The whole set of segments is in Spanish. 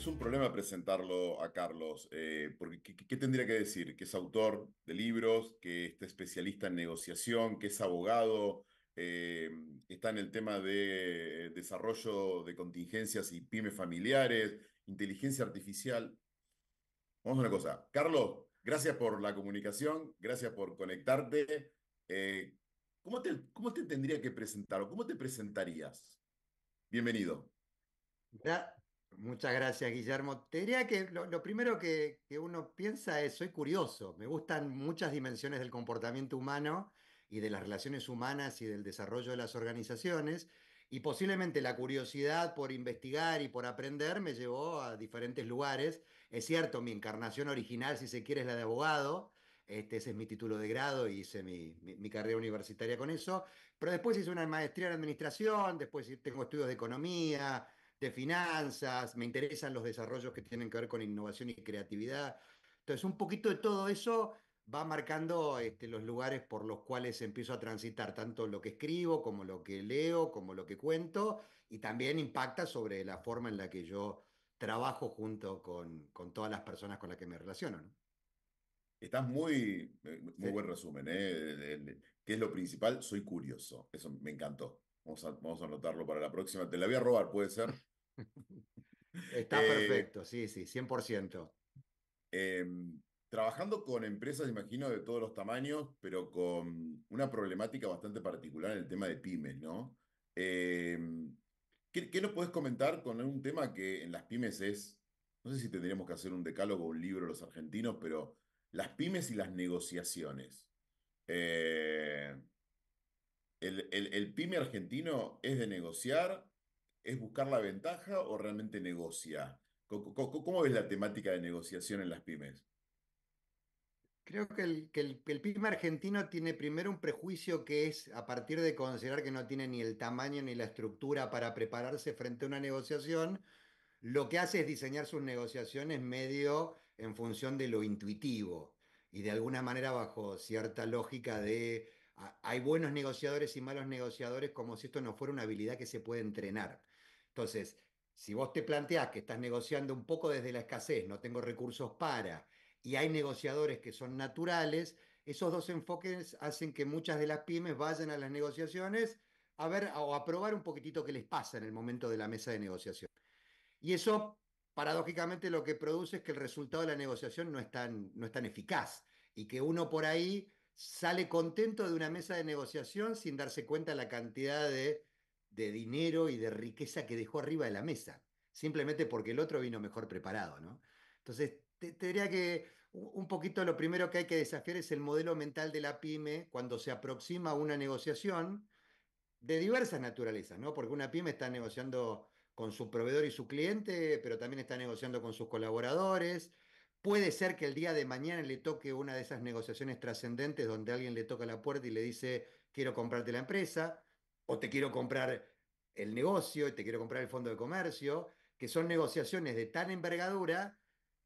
es un problema presentarlo a Carlos, eh, porque ¿qué, tendría que decir? ¿Que es autor de libros? ¿Que es especialista en negociación? ¿Que es abogado? Eh, ¿Está en el tema de eh, desarrollo de contingencias y pymes familiares? ¿Inteligencia artificial? Vamos a una cosa. Carlos, gracias por la comunicación, gracias por conectarte. ¿cómo, te, ¿Cómo te tendría que presentar o cómo te presentarías? Bienvenido. Muchas gracias, Guillermo. Te diría que lo, primero que, uno piensa es, soy curioso, me gustan muchas dimensiones del comportamiento humano y de las relaciones humanas y del desarrollo de las organizaciones, y posiblemente la curiosidad por investigar y por aprender me llevó a diferentes lugares. Es cierto, mi encarnación original, si se quiere, es la de abogado, este, ese es mi título de grado y hice mi, mi, carrera universitaria con eso. Pero después hice una maestría en administración, después tengo estudios de economía, de finanzas, me interesan los desarrollos que tienen que ver con innovación y creatividad. Entonces, un poquito de todo eso va marcando este, los lugares por los cuales empiezo a transitar tanto lo que escribo como lo que leo, como lo que cuento, y también impacta sobre la forma en la que yo trabajo junto con, todas las personas con las que me relaciono. Estás muy, eh, muy buen resumen, ¿eh? ¿Qué es lo principal? Soy curioso, eso me encantó. Vamos a, anotarlo para la próxima. Te la voy a robar, ¿puede ser? Está eh, perfecto, sí, sí, 100%. Em, trabajando con empresas, imagino, de todos los tamaños, pero con una problemática bastante particular en el tema de pymes, ¿no? Em, ¿qué, nos puedes comentar con un tema que en las pymes es, no sé si tendríamos que hacer un decálogo, o un libro los argentinos, pero las pymes y las negociaciones. Eh, el, pyme argentino es de negociar, es buscar la ventaja o realmente negocia. ¿Cómo, ves la temática de negociación en las pymes? Creo que el PYME argentino tiene primero un prejuicio que es a partir de considerar que no tiene ni el tamaño ni la estructura para prepararse frente a una negociación, lo que hace es diseñar sus negociaciones medio en función de lo intuitivo y de alguna manera bajo cierta lógica de hay buenos negociadores y malos negociadores como si esto no fuera una habilidad que se puede entrenar. Entonces, si vos te planteás que estás negociando un poco desde la escasez, no tengo recursos para, y hay negociadores que son naturales, esos dos enfoques hacen que muchas de las pymes vayan a las negociaciones a ver o a probar un poquitito qué les pasa en el momento de la mesa de negociación. Y eso, paradójicamente, lo que produce es que el resultado de la negociación no es tan, no es tan eficaz y que uno por ahí sale contento de una mesa de negociación sin darse cuenta de la cantidad de, dinero y de riqueza que dejó arriba de la mesa, simplemente porque el otro vino mejor preparado, ¿no? Entonces, te, diría que un poquito lo primero que hay que desafiar es el modelo mental de la pyme cuando se aproxima a una negociación de diversas naturalezas, ¿no? Porque una pyme está negociando con su proveedor y su cliente, pero también está negociando con sus colaboradores, Puede ser que el día de mañana le toque una de esas negociaciones trascendentes donde alguien le toca la puerta y le dice, quiero comprarte la empresa, o te quiero comprar el negocio, y te quiero comprar el fondo de comercio, que son negociaciones de tan envergadura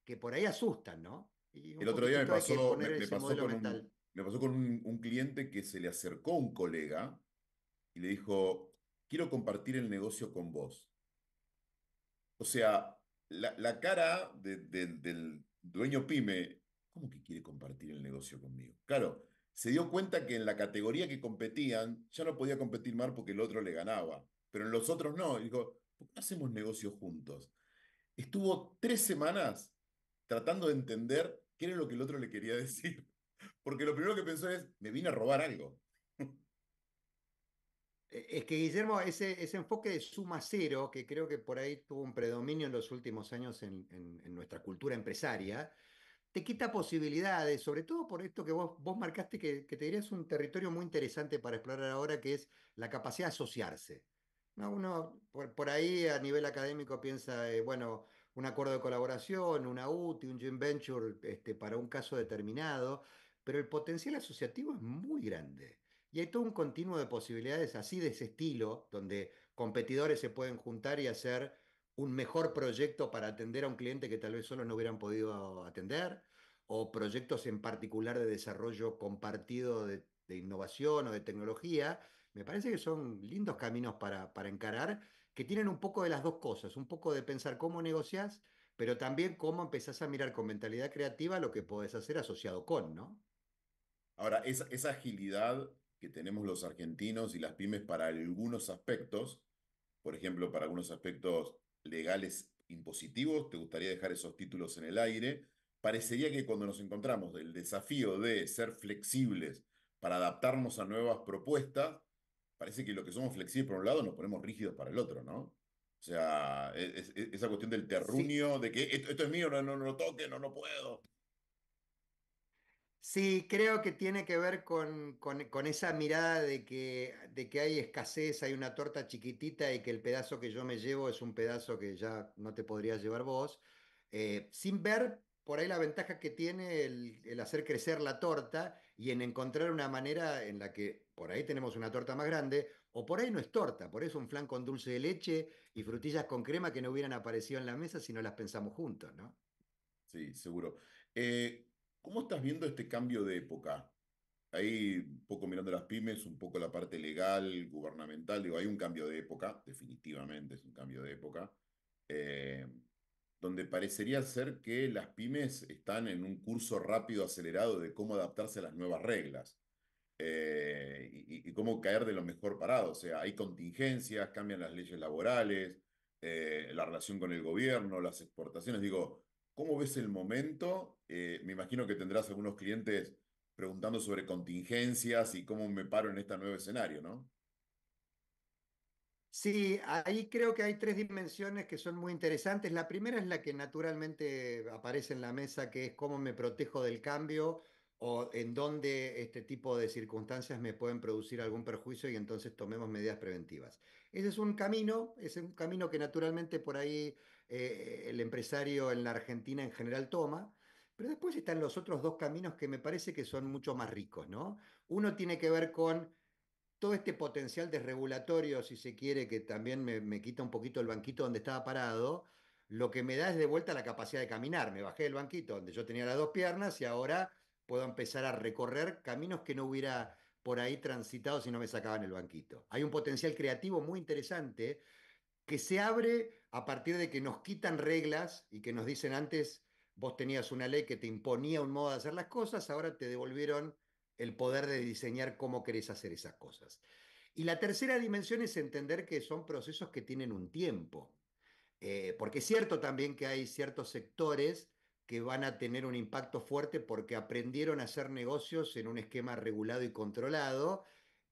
que por ahí asustan, ¿no? el otro día me pasó, pasó con un, cliente que se le acercó un colega y le dijo, quiero compartir el negocio con vos. O sea, la, cara del, dueño pyme, ¿cómo que quiere compartir el negocio conmigo? Claro, se dio cuenta que en la categoría que competían ya no podía competir más porque el otro le ganaba, pero en los otros no. dijo, ¿por qué hacemos negocios juntos? Estuvo tres semanas tratando de entender qué era lo que el otro le quería decir. Porque lo primero que pensó es, me vine a robar algo. Eh, es que Guillermo, ese, ese, enfoque de suma cero, que creo que por ahí tuvo un predominio en los últimos años en, nuestra cultura empresaria, te quita posibilidades, sobre todo por esto que vos, vos marcaste, que, que, te dirías un territorio muy interesante para explorar ahora, que es la capacidad de asociarse. No, uno por, por, ahí a nivel académico piensa, eh, bueno, un acuerdo de colaboración, una UTI, un joint venture este, para un caso determinado, pero el potencial asociativo es muy grande. Y hay todo un continuo de posibilidades así de ese estilo, donde competidores se pueden juntar y hacer un mejor proyecto para atender a un cliente que tal vez solo no hubieran podido atender, o proyectos en particular de desarrollo compartido de, innovación o de tecnología, me parece que son lindos caminos para, encarar, que tienen un poco de las dos cosas, un poco de pensar cómo negocias, pero también cómo empezás a mirar con mentalidad creativa lo que podés hacer asociado con, ¿no? Ahora, esa, esa agilidad que tenemos los argentinos y las pymes para algunos aspectos, por ejemplo, para algunos aspectos legales impositivos, te gustaría dejar esos títulos en el aire, parecería que cuando nos encontramos el desafío de ser flexibles para adaptarnos a nuevas propuestas, parece que lo que somos flexibles por un lado nos ponemos rígidos para el otro, ¿no? O sea, e-, es, e-, esa cuestión del terruño, de que esto, es mío, no, no lo toque, no, no puedo. Sí, creo que tiene que ver con, esa mirada de que, de que, hay escasez, hay una torta chiquitita y que el pedazo que yo me llevo es un pedazo que ya no te podrías llevar vos, eh, sin ver por ahí la ventaja que tiene el, hacer crecer la torta y en encontrar una manera en la que por ahí tenemos una torta más grande, o por ahí no es torta, por eso un flan con dulce de leche y frutillas con crema que no hubieran aparecido en la mesa si no las pensamos juntos, ¿no? Sí, seguro. Eh, ¿Cómo estás viendo este cambio de época? Ahí un poco mirando las pymes, un poco la parte legal, gubernamental, digo, hay un cambio de época, definitivamente es un cambio de época, eh, donde parecería ser que las pymes están en un curso rápido, acelerado de cómo adaptarse a las nuevas reglas eh, y, cómo caer de lo mejor parado. O sea, hay contingencias, cambian las leyes laborales, eh, la relación con el gobierno, las exportaciones, digo, ¿Cómo ves el momento? Eh, me imagino que tendrás algunos clientes preguntando sobre contingencias y cómo me paro en este nuevo escenario, ¿no? Sí, ahí creo que hay tres dimensiones que son muy interesantes. La primera es la que naturalmente aparece en la mesa, que es cómo me protejo del cambio o en dónde este tipo de circunstancias me pueden producir algún perjuicio y entonces tomemos medidas preventivas. Ese es un camino, es un camino que naturalmente por ahí eh, el empresario en la Argentina en general toma. Pero después están los otros dos caminos que me parece que son mucho más ricos, ¿no? Uno tiene que ver con todo este potencial desregulatorio, si se quiere, que también me, me quita un poquito el banquito donde estaba parado, lo que me da es de vuelta la capacidad de caminar. Me bajé del banquito donde yo tenía las dos piernas y ahora puedo empezar a recorrer caminos que no hubiera por ahí transitado si no me sacaban el banquito. Hay un potencial creativo muy interesante que se abre a partir de que nos quitan reglas y que nos dicen antes, vos tenías una ley que te imponía un modo de hacer las cosas, ahora te devolvieron el poder de diseñar cómo querés hacer esas cosas. Y la tercera dimensión es entender que son procesos que tienen un tiempo, eh, porque es cierto también que hay ciertos sectores que van a tener un impacto fuerte porque aprendieron a hacer negocios en un esquema regulado y controlado,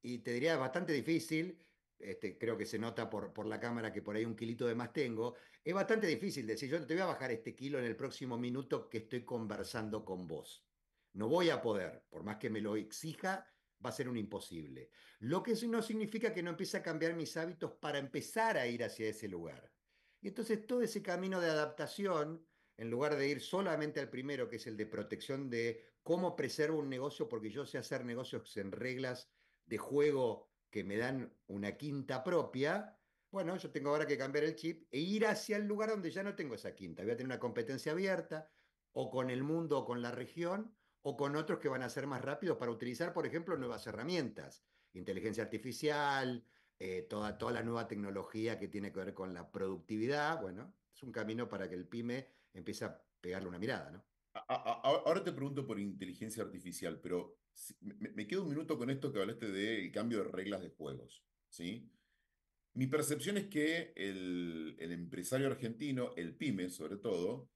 y te diría, es bastante difícil este, creo que se nota por, por la cámara que por ahí un kilito de más tengo, es bastante difícil decir, yo te voy a bajar este kilo en el próximo minuto que estoy conversando con vos. No voy a poder, por más que me lo exija, va a ser un imposible. Lo que no significa que no empiece a cambiar mis hábitos para empezar a ir hacia ese lugar. Y entonces todo ese camino de adaptación, en lugar de ir solamente al primero, que es el de protección de cómo preservo un negocio, porque yo sé hacer negocios en reglas de juego que me dan una quinta propia, bueno, yo tengo ahora que cambiar el chip e ir hacia el lugar donde ya no tengo esa quinta. Voy a tener una competencia abierta o con el mundo o con la región o con otros que van a ser más rápidos para utilizar, por ejemplo, nuevas herramientas, inteligencia artificial, eh, toda, toda la nueva tecnología que tiene que ver con la productividad. Bueno, es un camino para que el pyme empiece a pegarle una mirada, ¿no? ahora te pregunto por inteligencia artificial, pero me, quedo un minuto con esto que hablaste del cambio de reglas de juegos, ¿sí? Mi percepción es que el, empresario argentino, el pyme sobre todo,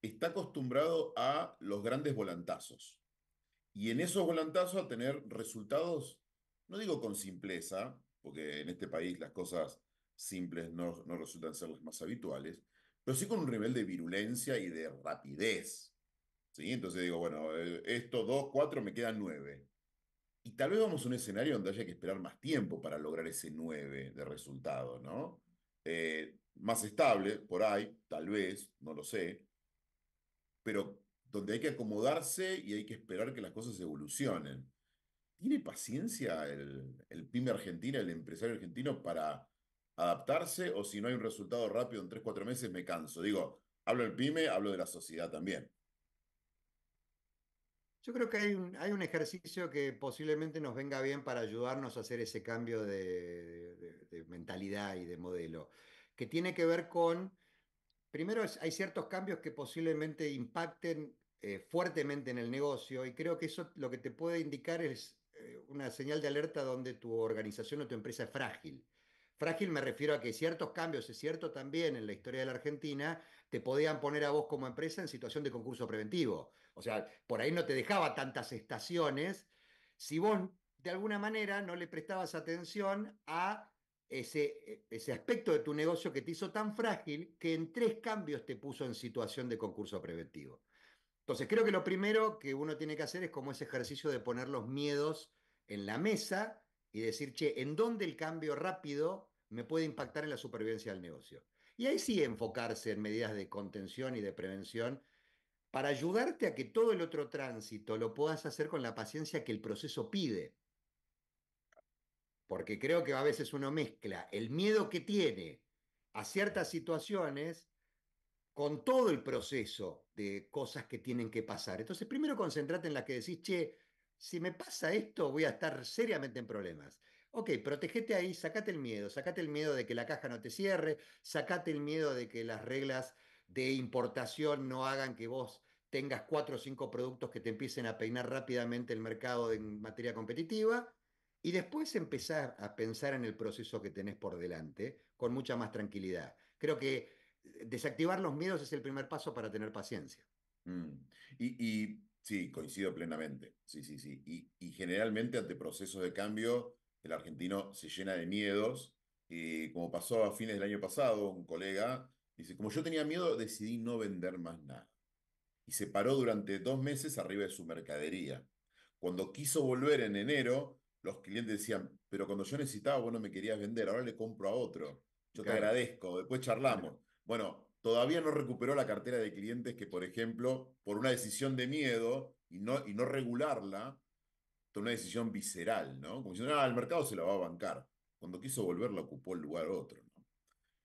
está acostumbrado a los grandes volantazos. Y en esos volantazos a tener resultados, no digo con simpleza, porque en este país las cosas simples no, no resultan ser las más habituales, pero sí con un nivel de virulencia y de rapidez, entonces digo, bueno, eh, estos dos, cuatro, me quedan nueve. Y tal vez vamos a un escenario donde haya que esperar más tiempo para lograr ese nueve de resultado, ¿no? Eh, más estable, por ahí, tal vez, no lo sé, pero donde hay que acomodarse y hay que esperar que las cosas evolucionen. ¿Tiene paciencia el, el PYME argentino, el empresario argentino, para adaptarse? O si no hay un resultado rápido en tres, cuatro meses, me canso. Digo, hablo del PYME, hablo de la sociedad también. Yo creo que hay un, hay un ejercicio que posiblemente nos venga bien para ayudarnos a hacer ese cambio de, mentalidad y de modelo, que tiene que ver con, primero hay ciertos cambios que posiblemente impacten eh, fuertemente en el negocio y creo que eso lo que te puede indicar es eh, una señal de alerta donde tu organización o tu empresa es frágil. Frágil me refiero a que ciertos cambios, es cierto también en la historia de la Argentina, te podían poner a vos como empresa en situación de concurso preventivo. O sea, por ahí no te dejaba tantas estaciones si vos de alguna manera no le prestabas atención a ese, ese aspecto de tu negocio que te hizo tan frágil que en tres cambios te puso en situación de concurso preventivo. Entonces, creo que lo primero que uno tiene que hacer es como ese ejercicio de poner los miedos en la mesa y decir, che, ¿en dónde el cambio rápido me puede impactar en la supervivencia del negocio? Y ahí sí enfocarse en medidas de contención y de prevención para ayudarte a que todo el otro tránsito lo puedas hacer con la paciencia que el proceso pide. Porque creo que a veces uno mezcla el miedo que tiene a ciertas situaciones con todo el proceso de cosas que tienen que pasar. Entonces, primero concentrate en las que decís, che, si me pasa esto, voy a estar seriamente en problemas. Ok, protegete ahí, sacate el miedo, sacate el miedo de que la caja no te cierre, sacate el miedo de que las reglas de importación no hagan que vos tengas cuatro o cinco productos que te empiecen a peinar rápidamente el mercado en materia competitiva y después empezar a pensar en el proceso que tenés por delante con mucha más tranquilidad. Creo que eh, desactivar los miedos es el primer paso para tener paciencia. Mm, y, sí, coincido plenamente. Sí, sí, sí. Y, y generalmente ante procesos de cambio el argentino se llena de miedos, eh, como pasó a fines del año pasado, un colega dice, como yo tenía miedo, decidí no vender más nada. Y se paró durante dos meses arriba de su mercadería. Cuando quiso volver en enero, los clientes decían, pero cuando yo necesitaba, vos no me querías vender, ahora le compro a otro. Yo te agradezco, después charlamos. Bueno, todavía no recuperó la cartera de clientes que, por ejemplo, por una decisión de miedo y no, y no regularla, una decisión visceral, ¿no? Como diciendo, ah, el mercado se la va a bancar. Cuando quiso volver, la ocupó el lugar otro, ¿no?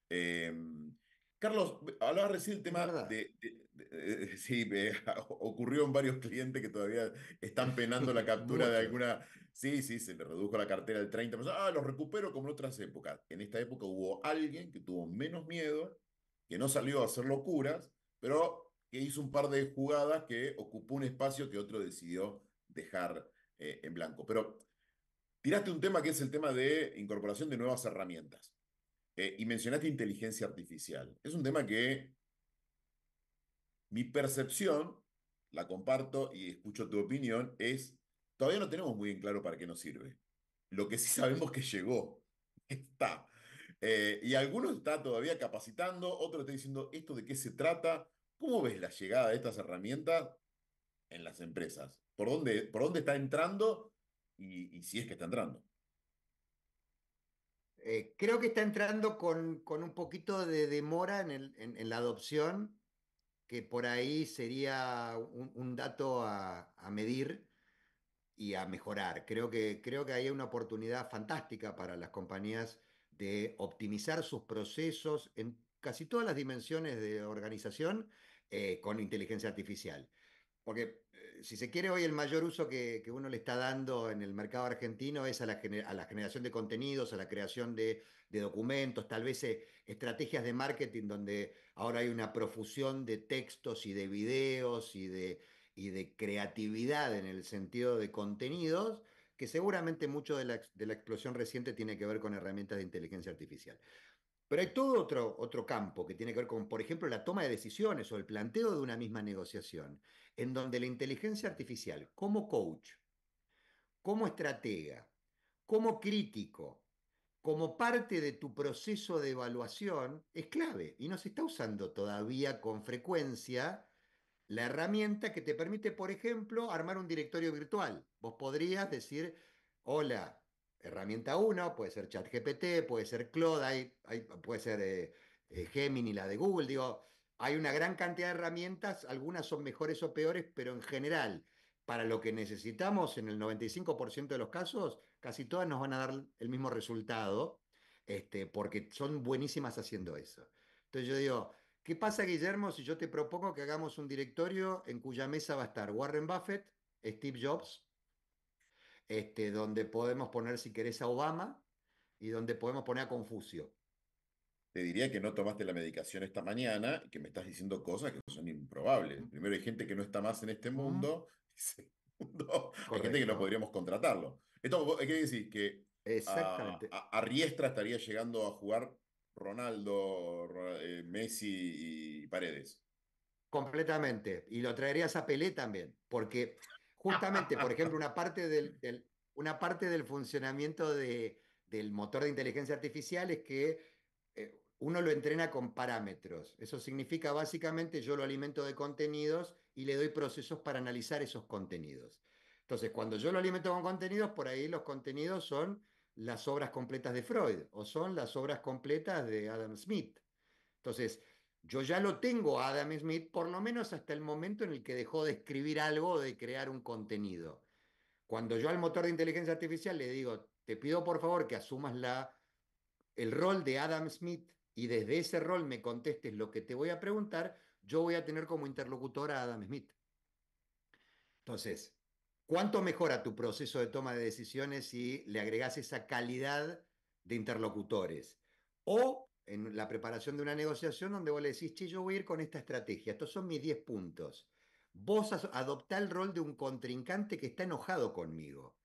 Em, Carlos, hablabas recién el tema de, sí, ocurrió en varios clientes que todavía están penando la captura de alguna, sí, sí, se le redujo la cartera del 30%, ah, los recupero como en otras épocas. En esta época hubo alguien que tuvo menos miedo, que no salió a hacer locuras, pero que hizo un par de jugadas que ocupó un espacio que otro decidió dejar eh, en blanco. Pero tiraste un tema que es el tema de incorporación de nuevas herramientas. Eh, y mencionaste inteligencia artificial. Es un tema que mi percepción, la comparto y escucho tu opinión, es todavía no tenemos muy en claro para qué nos sirve. Lo que sí sabemos que llegó, está. Eh, y algunos está todavía capacitando, otros están diciendo esto de qué se trata. ¿Cómo ves la llegada de estas herramientas en las empresas? por dónde, por dónde está entrando y, si es que está entrando. Eh, creo que está entrando con, un poquito de demora en, la adopción, que por ahí sería un, dato a, medir y a mejorar. Creo que, creo que hay una oportunidad fantástica para las compañías de optimizar sus procesos en casi todas las dimensiones de organización eh, con inteligencia artificial. Porque si se quiere, hoy el mayor uso que, uno le está dando en el mercado argentino es a la, generación de contenidos, a la creación de, documentos, tal vez eh, estrategias de marketing donde ahora hay una profusión de textos y de videos y de, creatividad en el sentido de contenidos que seguramente mucho de la explosión reciente tiene que ver con herramientas de inteligencia artificial. Pero hay todo otro, otro campo que tiene que ver con, por ejemplo, la toma de decisiones o el planteo de una misma negociación, en donde la inteligencia artificial, como coach, como estratega, como crítico, como parte de tu proceso de evaluación, es clave y no se está usando todavía con frecuencia la herramienta que te permite, por ejemplo, armar un directorio virtual. Vos podrías decir, hola, herramienta 1, puede ser ChatGPT, puede ser Claude, puede ser eh, eh, Gemini, la de Google, digo, hay una gran cantidad de herramientas, algunas son mejores o peores, pero en general, para lo que necesitamos, en el 95% de los casos, casi todas nos van a dar el mismo resultado, este, porque son buenísimas haciendo eso. Entonces yo digo, ¿qué pasa, Guillermo, si yo te propongo que hagamos un directorio en cuya mesa va a estar Warren Buffett, Steve Jobs, este, donde podemos poner, si querés, a Obama y donde podemos poner a Confucio. Te diría que no tomaste la medicación esta mañana y que me estás diciendo cosas que son improbables. Primero hay gente que no está más en este mundo, y segundo, hay gente que no podríamos contratarlo. Esto hay que decir que Exactamente. A, Riestra estaría llegando a jugar Ronaldo, eh, Messi y Paredes. Completamente. Y lo traerías a Pelé también, porque justamente, por ejemplo, una parte del, una parte del funcionamiento del motor de inteligencia artificial es que eh, uno lo entrena con parámetros. Eso significa básicamente yo lo alimento de contenidos y le doy procesos para analizar esos contenidos. Entonces, cuando yo lo alimento con contenidos, por ahí los contenidos son las obras completas de Freud o son las obras completas de Adam Smith. Entonces, yo ya lo tengo a Adam Smith, por lo menos hasta el momento en el que dejó de escribir algo o de crear un contenido. Cuando yo al motor de inteligencia artificial le digo, te pido por favor que asumas la, el rol de Adam Smith y desde ese rol me contestes lo que te voy a preguntar, yo voy a tener como interlocutor a Adam Smith. Entonces, ¿cuánto mejora tu proceso de toma de decisiones si le agregas esa calidad de interlocutores? O en la preparación de una negociación donde vos le decís, che, yo voy a ir con esta estrategia, estos son mis 10 puntos. Vos adoptá el rol de un contrincante que está enojado conmigo.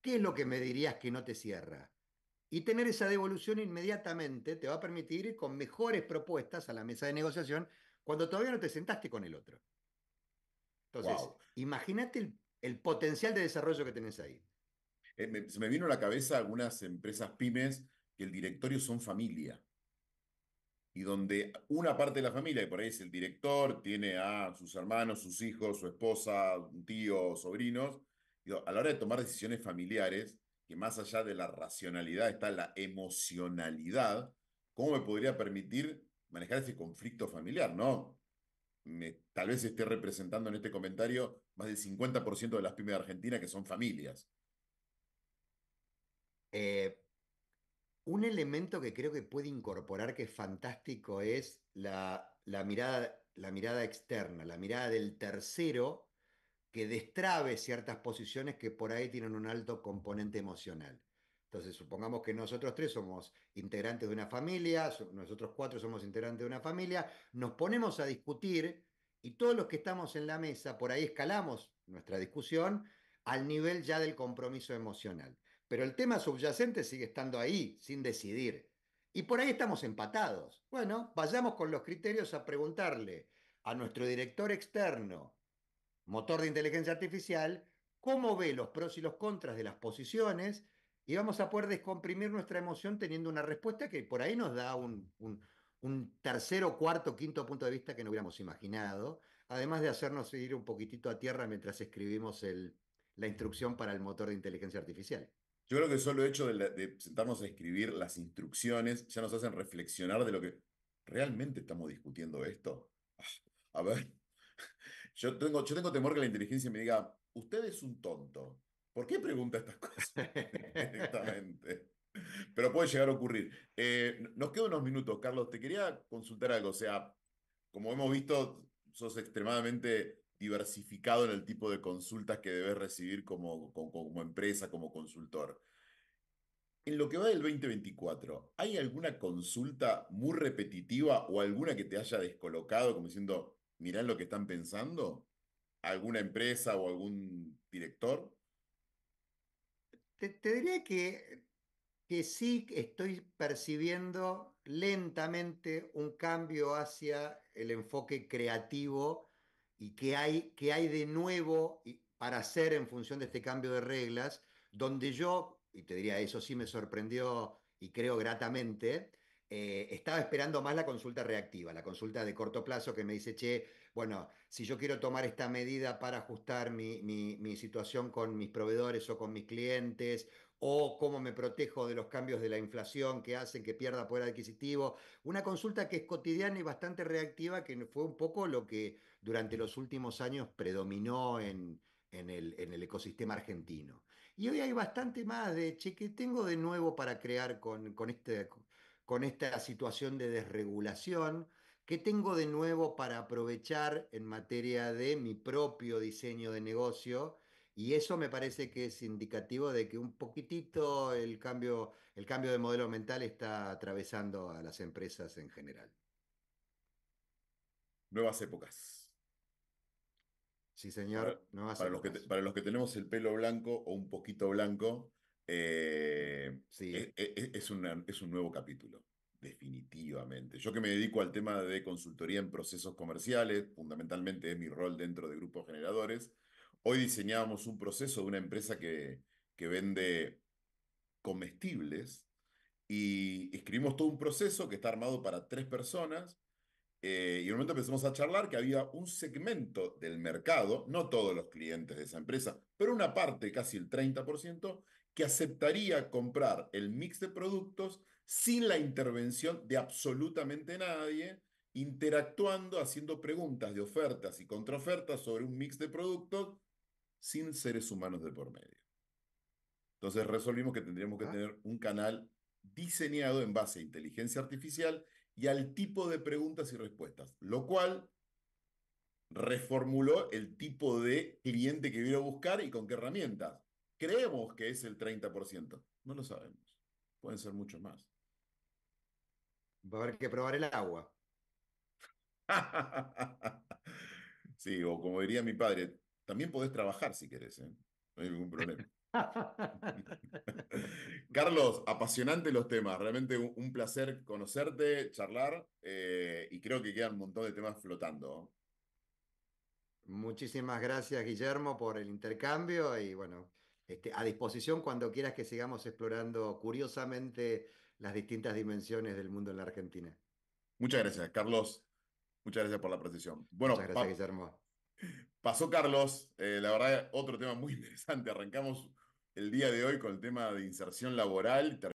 ¿Qué es lo que me dirías que no te cierra? Y tener esa devolución inmediatamente te va a permitir ir con mejores propuestas a la mesa de negociación cuando todavía no te sentaste con el otro. Entonces, imagínate el, potencial de desarrollo que tenés ahí. Eh, se me vino a la cabeza algunas empresas pymes que el directorio son familia y donde una parte de la familia, y por ahí es el director, tiene a sus hermanos, sus hijos, su esposa, un tío, sobrinos, a la hora de tomar decisiones familiares, que más allá de la racionalidad está la emocionalidad, ¿cómo me podría permitir manejar ese conflicto familiar? ¿No? tal vez esté representando en este comentario más del 50% de las pymes de Argentina que son familias. Eh, un elemento que creo que puede incorporar que es fantástico es la, mirada, mirada externa, la mirada del tercero que destrabe ciertas posiciones que por ahí tienen un alto componente emocional. Entonces, supongamos que nosotros tres somos integrantes de una familia, nosotros cuatro somos integrantes de una familia, nos ponemos a discutir y todos los que estamos en la mesa, por ahí escalamos nuestra discusión al nivel ya del compromiso emocional pero el tema subyacente sigue estando ahí, sin decidir. Y por ahí estamos empatados. Bueno, vayamos con los criterios a preguntarle a nuestro director externo, motor de inteligencia artificial, cómo ve los pros y los contras de las posiciones y vamos a poder descomprimir nuestra emoción teniendo una respuesta que por ahí nos da un, tercero, cuarto, quinto punto de vista que no hubiéramos imaginado, además de hacernos ir un poquitito a tierra mientras escribimos la instrucción para el motor de inteligencia artificial. Yo creo que solo el hecho de, sentarnos a escribir las instrucciones ya nos hacen reflexionar de lo que realmente estamos discutiendo esto. A ver, yo tengo, yo tengo temor que la inteligencia me diga, usted es un tonto. ¿Por qué pregunta estas cosas directamente? Pero puede llegar a ocurrir. Eh, nos quedan unos minutos, Carlos. Te quería consultar algo. O sea, como hemos visto, sos extremadamente diversificado en el tipo de consultas que debes recibir como, empresa, como consultor. En lo que va del 2024, ¿hay alguna consulta muy repetitiva o alguna que te haya descolocado como diciendo, mirá lo que están pensando? ¿Alguna empresa o algún director? Te, diría que, que sí estoy percibiendo lentamente un cambio hacia el enfoque creativo y qué hay, qué hay de nuevo para hacer en función de este cambio de reglas, donde yo, y te diría, eso sí me sorprendió y creo gratamente, eh, estaba esperando más la consulta reactiva, la consulta de corto plazo que me dice, che, bueno, si yo quiero tomar esta medida para ajustar mi, mi, mi situación con mis proveedores o con mis clientes, o cómo me protejo de los cambios de la inflación que hacen que pierda poder adquisitivo, una consulta que es cotidiana y bastante reactiva, que fue un poco lo que durante los últimos años predominó en, el, ecosistema argentino. Y hoy hay bastante más de, che, ¿qué tengo de nuevo para crear este, con, esta situación de desregulación? ¿Qué tengo de nuevo para aprovechar en materia de mi propio diseño de negocio? Y eso me parece que es indicativo de que un poquitito el cambio, el cambio de modelo mental está atravesando a las empresas en general. Nuevas épocas. Sí, señor. Para, los que para, los que tenemos el pelo blanco o un poquito blanco, eh, sí. E, e, e, es, un nuevo capítulo, definitivamente. Yo que me dedico al tema de consultoría en procesos comerciales, fundamentalmente es mi rol dentro de grupos generadores. Hoy diseñábamos un proceso de una empresa que, que vende comestibles y escribimos todo un proceso que está armado para tres personas eh, y en un momento empezamos a charlar que había un segmento del mercado, no todos los clientes de esa empresa, pero una parte, casi el 30%, que aceptaría comprar el mix de productos sin la intervención de absolutamente nadie, interactuando, haciendo preguntas de ofertas y contraofertas sobre un mix de productos sin seres humanos de por medio. Entonces resolvimos que tendríamos que ah. tener un canal diseñado en base a inteligencia artificial y al tipo de preguntas y respuestas, lo cual reformuló el tipo de cliente que vino a buscar y con qué herramientas. Creemos que es el 30%. No lo sabemos. Pueden ser muchos más. Va a haber que probar el agua. sí, o como diría mi padre, también podés trabajar si querés, ¿eh? No hay ningún problema. Carlos, apasionante los temas, realmente un, placer conocerte, charlar eh, y creo que quedan un montón de temas flotando. Muchísimas gracias Guillermo por el intercambio y bueno, este, a disposición cuando quieras que sigamos explorando curiosamente las distintas dimensiones del mundo en la Argentina. Muchas gracias Carlos, muchas gracias por la precisión. Bueno, muchas gracias Guillermo. Pasó Carlos, eh, la verdad, otro tema muy interesante. Arrancamos el día de hoy con el tema de inserción laboral.